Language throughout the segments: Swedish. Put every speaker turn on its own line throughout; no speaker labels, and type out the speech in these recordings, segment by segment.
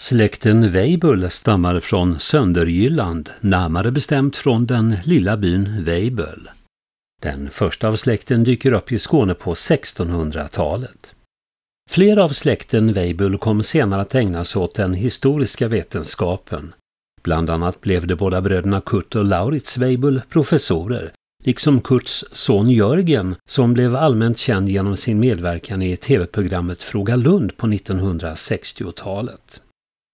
Släkten Weibull stammar från Sönderjylland, närmare bestämt från den lilla byn Weibull. Den första av släkten dyker upp i Skåne på 1600-talet. Flera av släkten Weibull kom senare att ägna sig åt den historiska vetenskapen. Bland annat blev de båda bröderna Kurt och Lauritz Weibull professorer, liksom Kurts son Jörgen som blev allmänt känd genom sin medverkan i tv-programmet Fråga Lund på 1960-talet.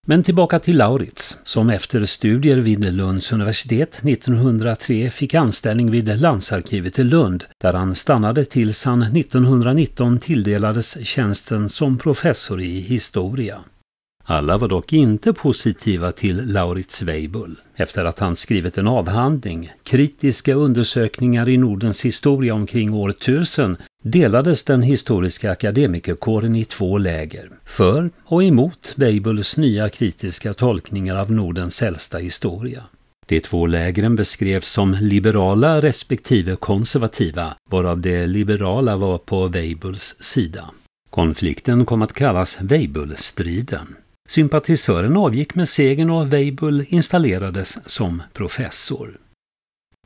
Men tillbaka till Lauritz, som efter studier vid Lunds universitet 1903 fick anställning vid landsarkivet i Lund, där han stannade tills han 1919 tilldelades tjänsten som professor i historia. Alla var dock inte positiva till Lauritz Weibull. Efter att han skrivit en avhandling, Kritiska undersökningar i Nordens historia omkring år 1000, delades den historiska akademikerkåren i två läger, för och emot Weibulls nya kritiska tolkningar av Nordens äldsta historia. De två lägren beskrevs som liberala respektive konservativa, varav det liberala var på Weibulls sida. Konflikten kom att kallas Weibullstriden. Sympatisören avgick med segern och Weibull installerades som professor.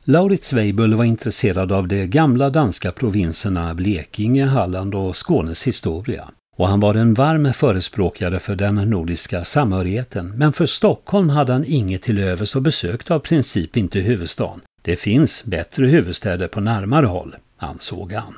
Lauritz Weibull var intresserad av de gamla danska provinserna Blekinge, Halland och Skånes historia. Och han var en varm förespråkare för den nordiska samhörigheten. Men för Stockholm hade han inget till övers och besökte av princip inte huvudstaden. Det finns bättre huvudstäder på närmare håll, ansåg han.